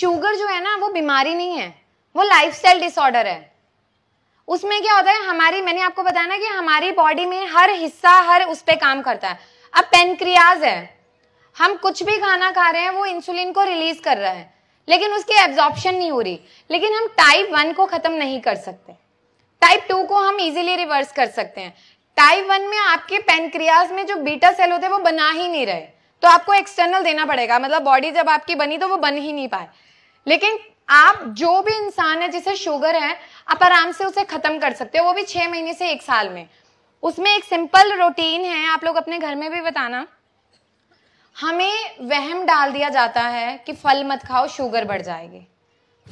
sugar जो है ना वो बीमारी नहीं है वो लाइफ डिसऑर्डर है उसमें क्या होता है हमारी मैंने आपको बताया ना कि हमारी बॉडी में हर हिस्सा हर उस पर काम करता है अब पेनक्रियाज है हम कुछ भी खाना खा रहे हैं वो इंसुलिन को रिलीज कर रहा है लेकिन उसकी एब्जॉर्प्शन नहीं हो रही लेकिन हम टाइप वन को खत्म नहीं कर सकते टाइप टू को हम इजीली रिवर्स कर सकते हैं टाइप वन में आपके पेनक्रियाज में जो बीटा सेल होते हैं वो बना ही नहीं रहे तो आपको एक्सटर्नल देना पड़ेगा मतलब बॉडी जब आपकी बनी तो वो बन ही नहीं पाए लेकिन आप जो भी इंसान है जिसे शुगर है आप आराम से उसे खत्म कर सकते हो वो भी छह महीने से एक साल में उसमें एक सिंपल रूटीन है आप लोग अपने घर में भी बताना हमें वहम डाल दिया जाता है कि फल मत खाओ शुगर बढ़ जाएगी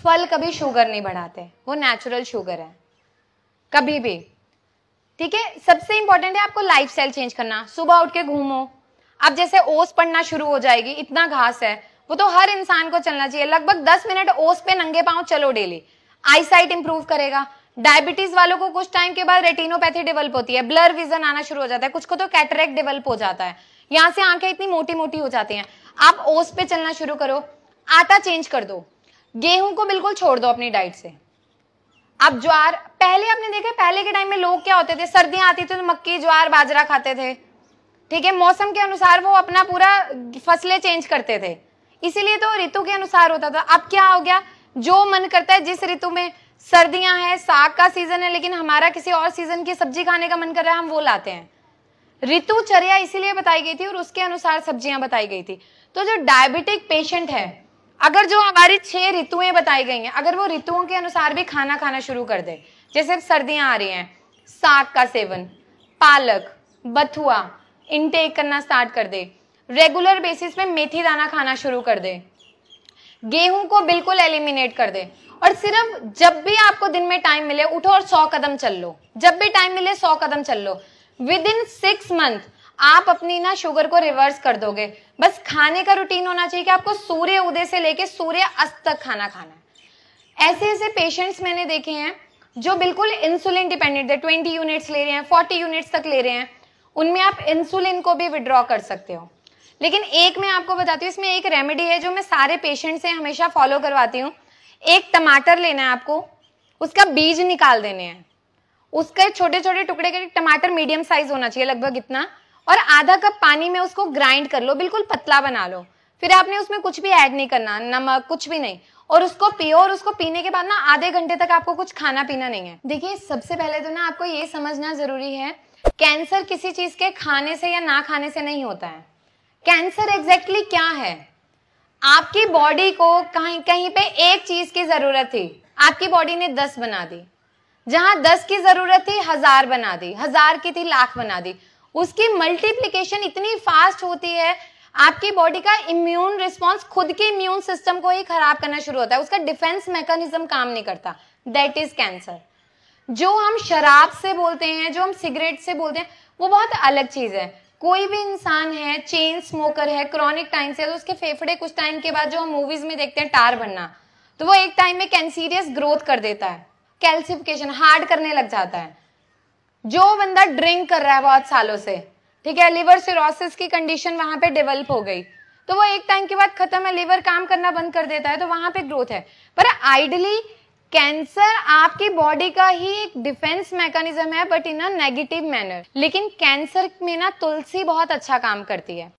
फल कभी शुगर नहीं बढ़ाते वो नेचुरल शुगर है कभी भी ठीक है सबसे इंपॉर्टेंट है आपको लाइफ चेंज करना सुबह उठ के घूमो अब जैसे ओस पड़ना शुरू हो जाएगी इतना घास है वो तो हर इंसान को चलना चाहिए लगभग दस मिनट ओस पे नंगे पांव चलो डेली आईसाइट इंप्रूव करेगा डायबिटीज वालों को कुछ टाइम के बाद रेटिनोपैथी डेवलप होती है ब्लर विजन आना शुरू हो जाता है कुछ को तो कैटरेक्ट डेवलप हो जाता है यहाँ से आंखें इतनी मोटी मोटी हो जाती हैं आप ओस पे चलना शुरू करो आटा चेंज कर दो गेहूं को बिल्कुल छोड़ दो अपनी डाइट से अब ज्वार पहले आपने देखा पहले के टाइम में लोग क्या होते थे सर्दियां आती थी तो मक्की ज्वार बाजरा खाते थे ठीक है मौसम के अनुसार वो अपना पूरा फसलें चेंज करते थे इसीलिए तो ऋतु के अनुसार होता था अब क्या हो गया जो मन करता है जिस ऋतु में सर्दियां हैं साग का सीजन है लेकिन हमारा किसी और सीजन की सब्जी खाने का मन कर रहा है हम वो लाते हैं ऋतुचर्या इसीलिए बताई गई थी और उसके अनुसार सब्जियां बताई गई थी तो जो डायबिटिक पेशेंट है अगर जो हमारी छह ऋतुएं बताई गई हैं अगर वो ऋतुओं के अनुसार भी खाना खाना शुरू कर दे जैसे सर्दियां आ रही हैं साग का सेवन पालक बथुआ इनटेक करना स्टार्ट कर दे रेगुलर बेसिस पे मेथी दाना खाना शुरू कर दे गेहूं को बिल्कुल एलिमिनेट कर दे और सिर्फ जब भी आपको दिन में टाइम मिले उठो और सौ कदम चल लो जब भी टाइम मिले सौ कदम चल लो विद इन सिक्स मंथ आप अपनी ना शुगर को रिवर्स कर दोगे बस खाने का रूटीन होना चाहिए कि आपको सूर्य उदय से लेके सूर्य अस्त तक खाना खाना है ऐसे ऐसे पेशेंट्स मैंने देखे हैं जो बिल्कुल इंसुलिन डिपेंडेंट है ट्वेंटी यूनिट्स ले रहे हैं फोर्टी यूनिट्स तक ले रहे हैं उनमें आप इंसुलिन को भी विड्रॉ कर सकते हो लेकिन एक मैं आपको बताती हूँ इसमें एक रेमेडी है जो मैं सारे पेशेंट से हमेशा फॉलो करवाती हूँ एक टमाटर लेना है आपको उसका बीज निकाल देने हैं उसके छोटे छोटे टुकड़े करके टमाटर मीडियम साइज होना चाहिए लगभग इतना और आधा कप पानी में उसको ग्राइंड कर लो बिल्कुल पतला बना लो फिर आपने उसमें कुछ भी ऐड नहीं करना नमक कुछ भी नहीं और उसको पियो और उसको पीने के बाद ना आधे घंटे तक आपको कुछ खाना पीना नहीं है देखिए सबसे पहले तो ना आपको ये समझना जरूरी है कैंसर किसी चीज के खाने से या ना खाने से नहीं होता है कैंसर एग्जैक्टली exactly क्या है आपकी बॉडी को कहीं कहीं पे एक चीज की जरूरत थी आपकी बॉडी ने दस बना दी जहां दस की जरूरत थी हजार बना दी हजार की थी लाख बना दी उसकी मल्टीप्लीकेशन इतनी फास्ट होती है आपकी बॉडी का इम्यून रिस्पॉन्स खुद के इम्यून सिस्टम को ही खराब करना शुरू होता है उसका डिफेंस मैकेनिज्म काम नहीं करता दैट इज कैंसर जो हम शराब से बोलते हैं जो हम सिगरेट से बोलते हैं वो बहुत अलग चीज है कोई भी इंसान है चेन स्मोकर है क्रॉनिक टाइम से तो उसके फेफड़े कुछ टाइम के बाद जो हम मूवीज में देखते हैं टार बनना तो वो एक टाइम में कैंसीरियस ग्रोथ कर देता है कैल्सिफिकेशन हार्ड करने लग जाता है जो बंदा ड्रिंक कर रहा है बहुत सालों से ठीक है लिवर सिरोसिस की कंडीशन वहां पे डेवलप हो गई तो वो एक टाइम के बाद खत्म है लिवर काम करना बंद कर देता है तो वहां पे ग्रोथ है पर आइडली कैंसर आपकी बॉडी का ही एक डिफेंस मैकेनिज्म है but in a negative manner लेकिन कैंसर में ना तुलसी बहुत अच्छा काम करती है